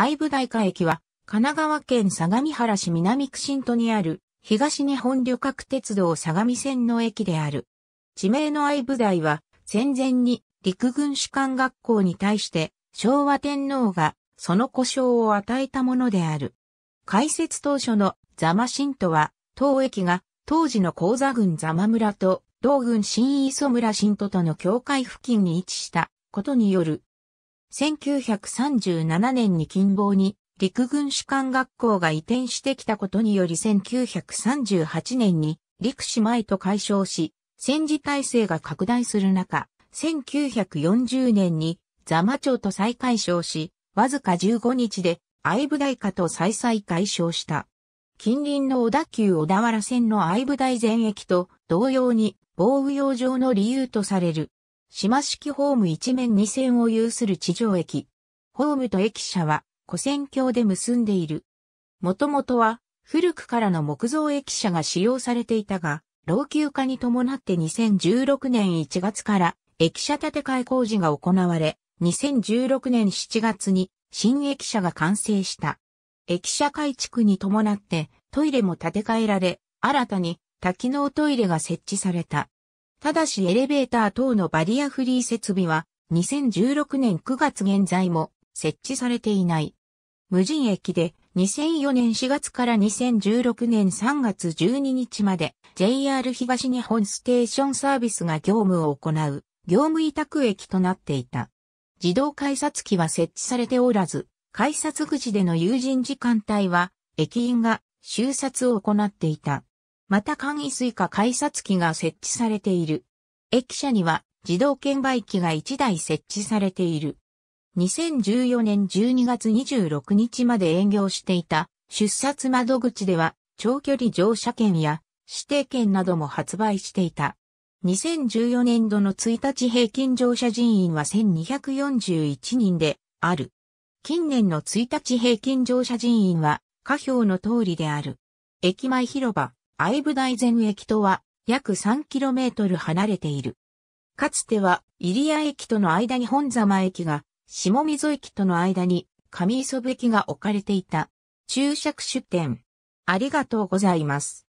愛部大下駅は、神奈川県相模原市南区新都にある、東日本旅客鉄道相模線の駅である。地名の愛部大は、戦前に陸軍士官学校に対して、昭和天皇がその故障を与えたものである。開設当初のザマ新都は、当駅が当時の高座郡ザマ村と同郡新磯村新都との境界付近に位置したことによる1937年に近傍に陸軍士官学校が移転してきたことにより1938年に陸士前と解消し、戦時体制が拡大する中、1940年に座間町と再解消し、わずか15日で愛部大化と再々解消した。近隣の小田急小田原線の愛部大全駅と同様に防雨用上の理由とされる島式ホーム一面二線を有する地上駅。ホームと駅舎は、古線橋で結んでいる。もともとは、古くからの木造駅舎が使用されていたが、老朽化に伴って2016年1月から駅舎建て替え工事が行われ、2016年7月に新駅舎が完成した。駅舎改築に伴ってトイレも建て替えられ、新たに多機能トイレが設置された。ただしエレベーター等のバリアフリー設備は2016年9月現在も設置されていない。無人駅で2004年4月から2016年3月12日まで JR 東日本ステーションサービスが業務を行う業務委託駅となっていた。自動改札機は設置されておらず、改札口での有人時間帯は駅員が収札を行っていた。また簡易スイカ改札機が設置されている。駅舎には自動券売機が1台設置されている。2014年12月26日まで営業していた出札窓口では長距離乗車券や指定券なども発売していた。2014年度の1日平均乗車人員は1241人である。近年の1日平均乗車人員は下表の通りである。駅前広場。相武大前駅とは約 3km 離れている。かつては入谷駅との間に本座間駅が、下溝駅との間に上磯部駅が置かれていた。注釈出店。ありがとうございます。